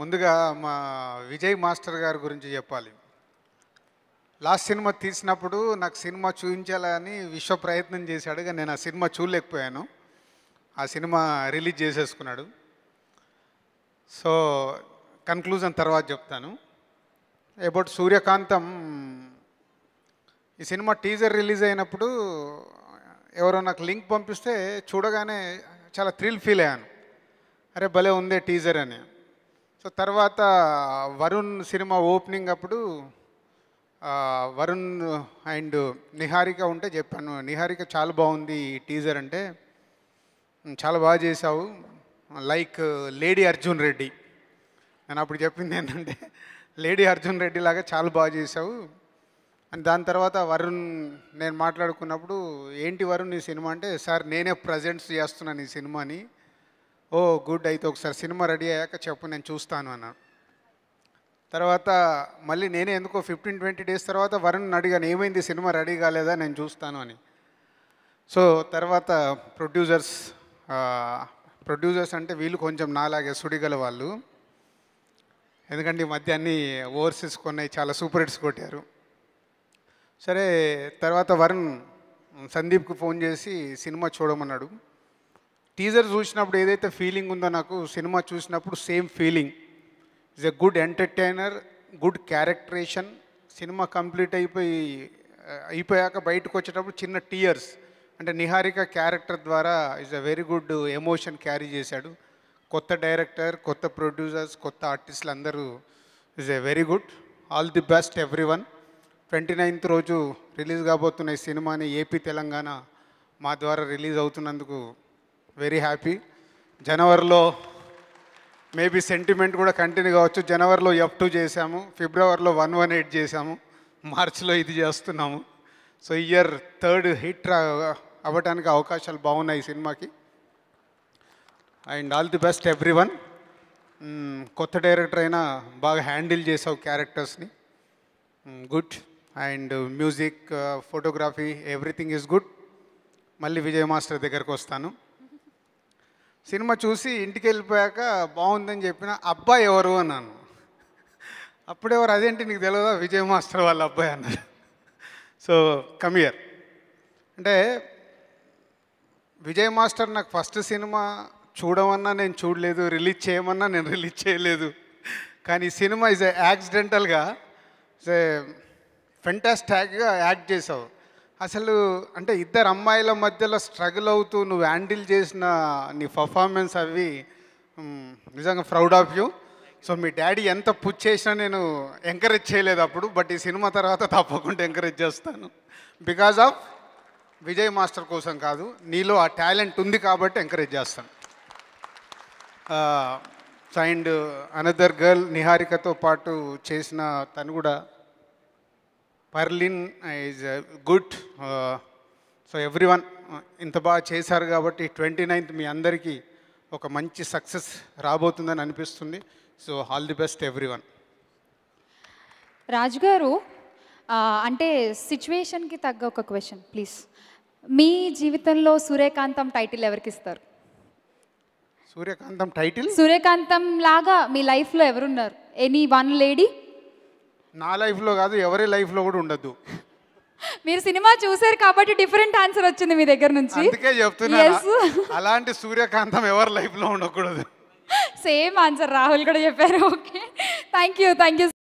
ముందుగా మా విజయ్ మాస్టర్ గారి గురించి చెప్పాలి లాస్ట్ సినిమా తీసినప్పుడు నాకు సినిమా చూపించాలని విశ్వ ప్రయత్నం చేశాడు కానీ నేను ఆ సినిమా చూడలేకపోయాను ఆ సినిమా రిలీజ్ చేసేసుకున్నాడు సో కన్క్లూజన్ తర్వాత చెప్తాను ఎబౌట్ సూర్యకాంతం ఈ సినిమా టీజర్ రిలీజ్ అయినప్పుడు ఎవరో నాకు లింక్ పంపిస్తే చూడగానే చాలా థ్రిల్ ఫీల్ అయ్యాను అరే భలే ఉందే టీజర్ అని సో తర్వాత వరుణ్ సినిమా ఓపెనింగ్ అప్పుడు వరుణ్ అండ్ నిహారిక ఉంటే చెప్పాను నిహారిక చాలా బాగుంది టీజర్ అంటే చాలా బాగా చేశావు లైక్ లేడీ అర్జున్ రెడ్డి నేను అప్పుడు చెప్పింది ఏంటంటే లేడీ అర్జున్ రెడ్డి లాగా చాలా బాగా చేశావు అండ్ దాని తర్వాత వరుణ్ నేను మాట్లాడుకున్నప్పుడు ఏంటి వరుణ్ ఈ సినిమా అంటే సార్ నేనే ప్రజెంట్స్ చేస్తున్నాను ఈ సినిమాని ఓ గుడ్ అయితే ఒకసారి సినిమా రెడీ అయ్యాక చెప్పు నేను చూస్తాను అన్నాను తర్వాత మళ్ళీ నేనే ఎందుకో ఫిఫ్టీన్ ట్వంటీ డేస్ తర్వాత వరుణ్ అడిగాను ఏమైంది సినిమా రెడీ కాలేదా నేను చూస్తాను అని సో తర్వాత ప్రొడ్యూసర్స్ ప్రొడ్యూసర్స్ అంటే వీళ్ళు కొంచెం నాలాగే సుడిగల వాళ్ళు ఎందుకంటే ఈ మధ్య అన్ని ఓవర్సీస్ కొన్నాయి చాలా సూపర్ హిట్స్ కొట్టారు సరే తర్వాత వరుణ్ సందీప్కి ఫోన్ చేసి సినిమా చూడమన్నాడు టీజర్ చూసినప్పుడు ఏదైతే ఫీలింగ్ ఉందో నాకు సినిమా చూసినప్పుడు same feeling is a good entertainer good characterization సినిమా కంప్లీట్ అయిపోయి అయిపోయాక బయటకు వచ్చేటప్పుడు చిన్న టీయర్స్ అంటే నిహారిక క్యారెక్టర్ ద్వారా is a very good emotion carry చేశాడు కొత్త డైరెక్టర్ కొత్త ప్రొడ్యూసర్స్ కొత్త ఆర్టిస్టులు అందరూ is a very good all the best everyone twenty ninth రోజు రిలీజ్ కాబోతున్న ఈ సినిమాని ఏపీ తెలంగాణ మా ద్వారా రిలీజ్ అవుతున్నందుకు వెరీ హ్యాపీ జనవరిలో మేబీ సెంటిమెంట్ కూడా కంటిన్యూ కావచ్చు జనవరిలో ఎఫ్ టూ చేసాము ఫిబ్రవరిలో వన్ వన్ ఎయిట్ చేసాము మార్చిలో ఇది చేస్తున్నాము సో ఇయర్ థర్డ్ హిట్ అవ్వడానికి అవకాశాలు బాగున్నాయి ఈ సినిమాకి and all the best everyone కొత్త డైరెక్టర్ అయినా బాగా హ్యాండిల్ చేసావు క్యారెక్టర్స్ని good and music photography everything is good మళ్ళీ విజయ్ మాస్టర్ దగ్గరకు వస్తాను సినిమా చూసి ఇంటికి వెళ్ళిపోయాక బాగుందని చెప్పిన అబ్బాయి ఎవరు అన్నాను అప్పుడెవరు అదేంటి నీకు తెలియదా విజయ్ మాస్టర్ వాళ్ళ అబ్బాయి అన్నారు సో కమియర్ అంటే విజయ్ మాస్టర్ నాకు ఫస్ట్ సినిమా చూడమన్నా నేను చూడలేదు రిలీజ్ చేయమన్నా నేను రిలీజ్ చేయలేదు కానీ సినిమా ఇస్ యాక్సిడెంటల్గా ఫెంటాస్టాక్గా యాక్ట్ చేసావు అసలు అంటే ఇద్దరు అమ్మాయిల మధ్యలో స్ట్రగుల్ అవుతూ నువ్వు హ్యాండిల్ చేసిన నీ పర్ఫార్మెన్స్ అవి నిజంగా ప్రౌడ్ ఆఫ్ యూ సో మీ డాడీ ఎంత పుచ్ చేసినా నేను ఎంకరేజ్ చేయలేదు అప్పుడు బట్ ఈ సినిమా తర్వాత తప్పకుండా ఎంకరేజ్ చేస్తాను బికాజ్ ఆఫ్ విజయ్ మాస్టర్ కోసం కాదు నీలో ఆ టాలెంట్ ఉంది కాబట్టి ఎంకరేజ్ చేస్తాను అండ్ అనదర్ గర్ల్ నిహారికతో పాటు చేసిన తను కూడా పర్లిన్ is good so everyone ఇంత బాగా చేశారు కాబట్టి ట్వంటీ నైన్త్ మీ అందరికీ ఒక మంచి సక్సెస్ రాబోతుందని అనిపిస్తుంది so all the best everyone one Raju garu అంటే సిచ్యువేషన్కి తగ్గ ఒక క్వశ్చన్ ప్లీజ్ మీ జీవితంలో సూర్యకాంతం టైటిల్ ఎవరికి ఇస్తారు సూర్యకాంతం టైటిల్ సూర్యకాంతం లాగా మీ లైఫ్లో ఎవరున్నారు ఎనీ వన్ లేడీ నా లైఫ్లో కాదు ఎవరి లైఫ్లో కూడా ఉండదు మీరు సినిమా చూసారు కాబట్టి డిఫరెంట్ ఆన్సర్ వచ్చింది మీ దగ్గర నుంచి అందుకే చెప్తున్నాను అలాంటి సూర్యకాంతం ఎవరి లైఫ్లో ఉండకూడదు సేమ్ ఆన్సర్ రాహుల్ కూడా చెప్పారు okay thank you thank you